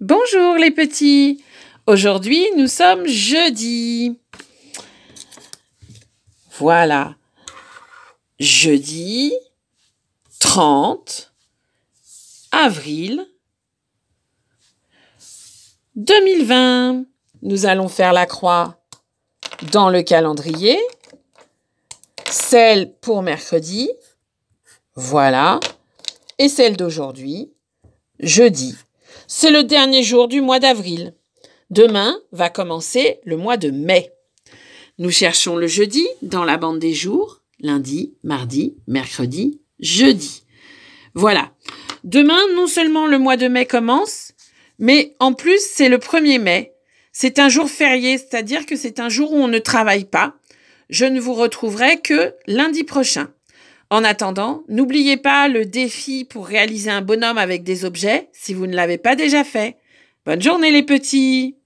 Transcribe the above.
Bonjour les petits. Aujourd'hui, nous sommes jeudi. Voilà. Jeudi 30 avril 2020. Nous allons faire la croix dans le calendrier. Celle pour mercredi. Voilà. Et celle d'aujourd'hui, jeudi c'est le dernier jour du mois d'avril. Demain va commencer le mois de mai. Nous cherchons le jeudi dans la bande des jours, lundi, mardi, mercredi, jeudi. Voilà. Demain, non seulement le mois de mai commence, mais en plus, c'est le 1er mai. C'est un jour férié, c'est-à-dire que c'est un jour où on ne travaille pas. Je ne vous retrouverai que lundi prochain. En attendant, n'oubliez pas le défi pour réaliser un bonhomme avec des objets si vous ne l'avez pas déjà fait. Bonne journée les petits